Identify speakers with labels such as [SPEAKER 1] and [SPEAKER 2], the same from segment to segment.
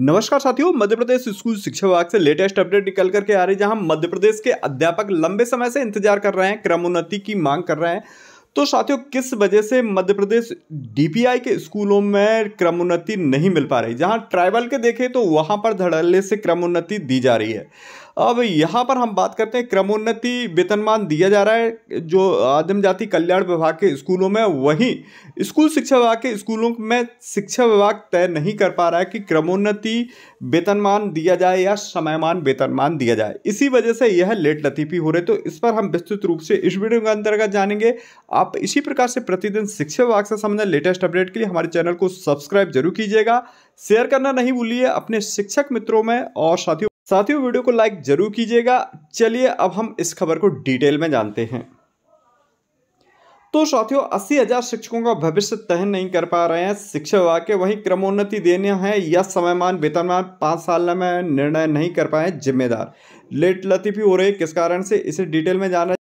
[SPEAKER 1] नमस्कार साथियों मध्य प्रदेश स्कूल शिक्षा विभाग से लेटेस्ट अपडेट निकल करके आ रही है जहां मध्य प्रदेश के अध्यापक लंबे समय से इंतजार कर रहे हैं क्रमोन्नति की मांग कर रहे हैं तो साथियों किस वजह से मध्य प्रदेश डीपीआई के स्कूलों में क्रमोन्नति नहीं मिल पा रही जहां ट्राइबल के देखें तो वहां पर धड़ल्ले से क्रमोन्नति दी जा रही है अब यहाँ पर हम बात करते हैं क्रमोन्नति वेतनमान दिया जा रहा है जो आदिम जाति कल्याण विभाग के स्कूलों में वहीं स्कूल शिक्षा विभाग के स्कूलों में शिक्षा विभाग तय नहीं कर पा रहा है कि क्रमोन्नति वेतनमान दिया जाए या समयमान वेतनमान दिया जाए इसी वजह से यह लेट लतीफी हो रही तो इस पर हम विस्तृत रूप से इस वीडियो के अंतर्गत जानेंगे आप इसी प्रकार से प्रतिदिन शिक्षा विभाग से संबंधित लेटेस्ट अपडेट के लिए हमारे चैनल को सब्सक्राइब जरूर कीजिएगा शेयर करना नहीं भूलिए अपने शिक्षक मित्रों में और साथियों साथियों वीडियो को लाइक जरूर कीजिएगा चलिए अब हम इस खबर को डिटेल में जानते हैं तो साथियों अस्सी हजार शिक्षकों का भविष्य तय नहीं कर पा रहे हैं शिक्षा विभाग के वही क्रमोन्नति देने हैं या समयमान वेतनमान पांच साल में निर्णय नहीं कर पाए जिम्मेदार लेट लतीफी हो रही किस कारण से इसे डिटेल में जाना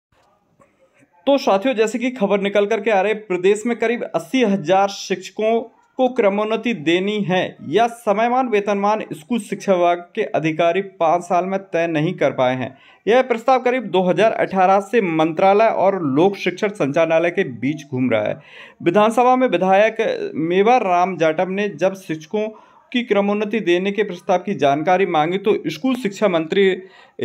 [SPEAKER 1] तो साथियों जैसे कि खबर निकल करके आ रहे प्रदेश में करीब अस्सी हजार शिक्षकों को क्रमोन्नति देनी है या समयमान वेतनमान स्कूल शिक्षा विभाग के अधिकारी पाँच साल में तय नहीं कर पाए हैं यह प्रस्ताव करीब 2018 से मंत्रालय और लोक शिक्षण संचालनालय के बीच घूम रहा है विधानसभा में विधायक मेवा राम जाटव ने जब शिक्षकों की क्रमोन्नति देने के प्रस्ताव की जानकारी मांगी तो स्कूल शिक्षा मंत्री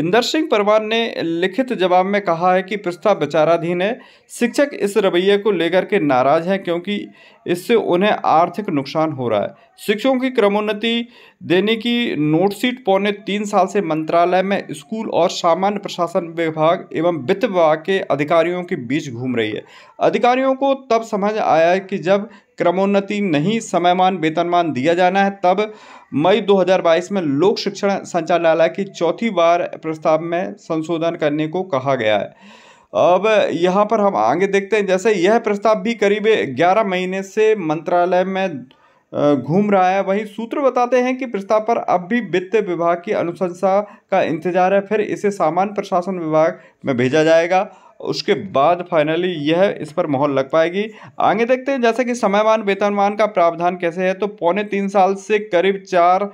[SPEAKER 1] इंदर सिंह परवान ने लिखित जवाब में कहा है कि प्रस्ताव विचाराधीन है शिक्षक इस रवैये को लेकर के नाराज हैं क्योंकि इससे उन्हें आर्थिक नुकसान हो रहा है शिक्षकों की क्रमोन्नति देने की नोटशीट पौने तीन साल से मंत्रालय में स्कूल और सामान्य प्रशासन विभाग एवं वित्त विभाग के अधिकारियों के बीच घूम रही है अधिकारियों को तब समझ आया कि जब क्रमोन्नति नहीं समयमान वेतनमान दिया जाना है तब मई 2022 में लोक शिक्षण संचालनालय की चौथी बार प्रस्ताव में संशोधन करने को कहा गया है अब यहाँ पर हम आगे देखते हैं जैसे यह प्रस्ताव भी करीब 11 महीने से मंत्रालय में घूम रहा है वहीं सूत्र बताते हैं कि प्रस्ताव पर अब भी वित्त विभाग की अनुशंसा का इंतजार है फिर इसे सामान्य प्रशासन विभाग में भेजा जाएगा उसके बाद फाइनली यह इस पर मोहर लग पाएगी आगे देखते हैं जैसे कि समयमान वेतनमान का प्रावधान कैसे है तो पौने तीन साल से करीब चार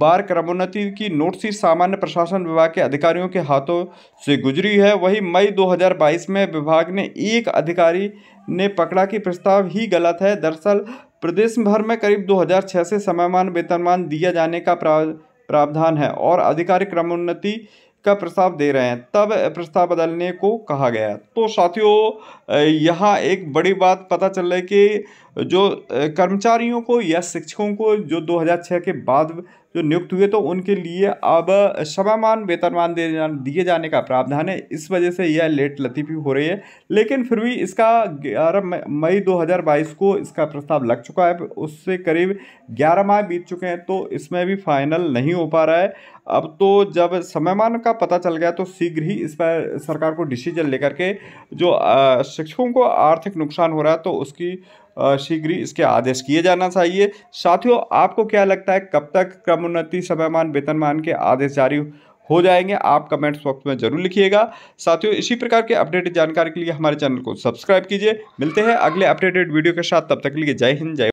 [SPEAKER 1] बार क्रमोन्नति की नोटिस सामान्य प्रशासन विभाग के अधिकारियों के हाथों से गुजरी है वही मई 2022 में विभाग ने एक अधिकारी ने पकड़ा कि प्रस्ताव ही गलत है दरअसल प्रदेश भर में करीब 2006 से समयमान वेतनमान दिया जाने का प्रावधान है और अधिकारी क्रमोन्नति का प्रस्ताव दे रहे हैं तब प्रस्ताव बदलने को कहा गया तो साथियों यहाँ एक बड़ी बात पता चल रही है कि जो कर्मचारियों को या शिक्षकों को जो 2006 के बाद जो नियुक्त हुए तो उनके लिए अब समयमान वेतनमान दिए जाने का प्रावधान है इस वजह से यह लेट लतीफ़ी हो रही है लेकिन फिर भी इसका ग्यारह मई 2022 को इसका प्रस्ताव लग चुका है उससे करीब 11 माह बीत चुके हैं तो इसमें भी फाइनल नहीं हो पा रहा है अब तो जब समयमान का पता चल गया तो शीघ्र ही इस पर सरकार को डिसीजन लेकर के जो शिक्षकों को आर्थिक नुकसान हो रहा है तो उसकी शीघ्र इसके आदेश किए जाना चाहिए साथियों आपको क्या लगता है कब तक क्रमोन्नति समयमान वेतनमान के आदेश जारी हो जाएंगे आप कमेंट्स बॉक्स में जरूर लिखिएगा साथियों इसी प्रकार के अपडेटेड जानकारी के लिए हमारे चैनल को सब्सक्राइब कीजिए मिलते हैं अगले अपडेटेड वीडियो के साथ तब तक के लिए जय हिंद जय